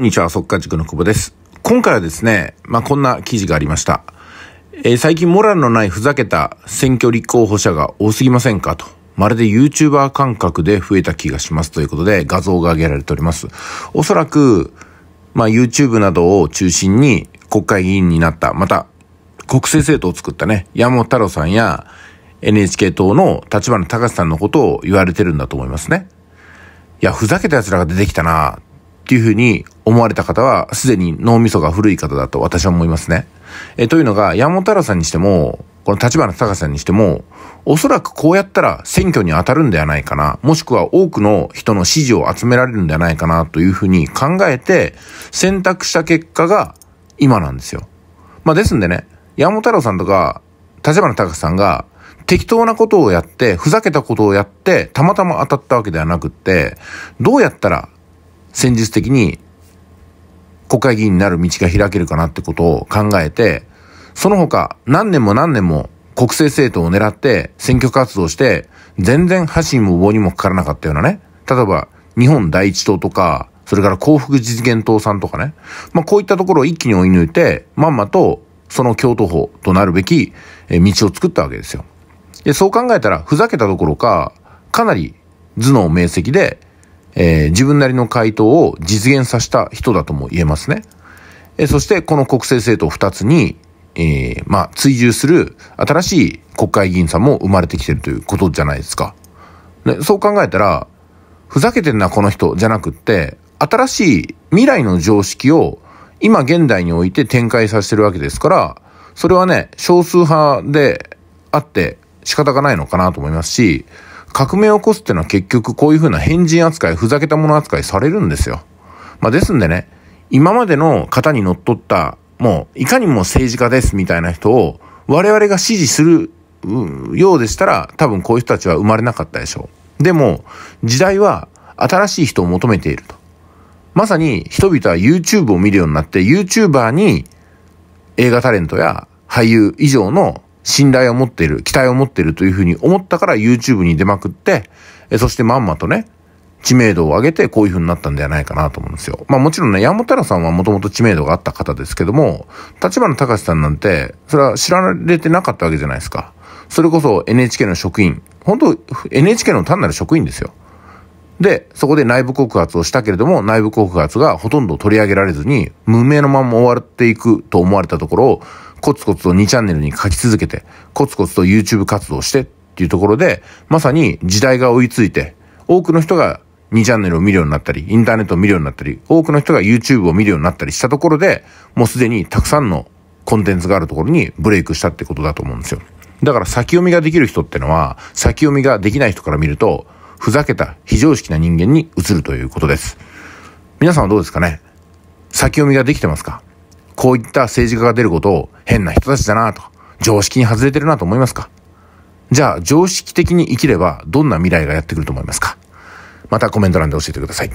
こんにちは、速稼塾の久保です。今回はですね、まあ、こんな記事がありました。えー、最近モラルのないふざけた選挙立候補者が多すぎませんかと。まるで YouTuber 感覚で増えた気がしますということで画像が上げられております。おそらく、まあ、YouTube などを中心に国会議員になった、また国政政党を作ったね、山本太郎さんや NHK 党の立花隆さんのことを言われてるんだと思いますね。いや、ふざけた奴らが出てきたなっていうふうに思われた方は、すでに脳みそが古い方だと私は思いますね。えというのが、山本太郎さんにしても、この立花隆さんにしても、おそらくこうやったら選挙に当たるんではないかな、もしくは多くの人の支持を集められるんではないかなというふうに考えて選択した結果が今なんですよ。まあですんでね、山本太郎さんとか立花隆さんが適当なことをやって、ふざけたことをやって、たまたま当たったわけではなくって、どうやったら戦術的に国会議員になる道が開けるかなってことを考えて、その他何年も何年も国政政党を狙って選挙活動して、全然発信も棒にもかからなかったようなね。例えば、日本第一党とか、それから幸福実現党さんとかね。まあ、こういったところを一気に追い抜いて、まんまとその京都法となるべき道を作ったわけですよ。でそう考えたら、ふざけたどころか、かなり頭脳明晰で、えー、自分なりの回答を実現させた人だとも言えますね。えー、そしてこの国政政党2つに、えー、まあ、追従する新しい国会議員さんも生まれてきてるということじゃないですか。ね、そう考えたら、ふざけてんなこの人じゃなくって、新しい未来の常識を今現代において展開させてるわけですから、それはね、少数派であって仕方がないのかなと思いますし、革命を起こすってのは結局こういうふうな変人扱い、ふざけたもの扱いされるんですよ。まあ、ですんでね、今までの方に乗っった、もう、いかにも政治家ですみたいな人を、我々が支持するようでしたら、多分こういう人たちは生まれなかったでしょう。でも、時代は新しい人を求めていると。まさに人々は YouTube を見るようになって、YouTuber に映画タレントや俳優以上の信頼を持っている、期待を持っているというふうに思ったから YouTube に出まくって、そしてまんまとね、知名度を上げてこういう風になったんではないかなと思うんですよ。まあもちろんね、山寺さんはもともと知名度があった方ですけども、立花隆さんなんて、それは知られてなかったわけじゃないですか。それこそ NHK の職員。本当 NHK の単なる職員ですよ。で、そこで内部告発をしたけれども、内部告発がほとんど取り上げられずに、無名のまま終わっていくと思われたところを、コツコツと2チャンネルに書き続けて、コツコツと YouTube 活動してっていうところで、まさに時代が追いついて、多くの人が2チャンネルを見るようになったり、インターネットを見るようになったり、多くの人が YouTube を見るようになったりしたところで、もうすでにたくさんのコンテンツがあるところにブレイクしたってことだと思うんですよ。だから先読みができる人ってのは、先読みができない人から見ると、ふざけた非常識な人間に移るということです。皆さんはどうですかね先読みができてますかこういった政治家が出ることを変な人たちだなとか、常識に外れてるなと思いますかじゃあ、常識的に生きれば、どんな未来がやってくると思いますかまたコメント欄で教えてください。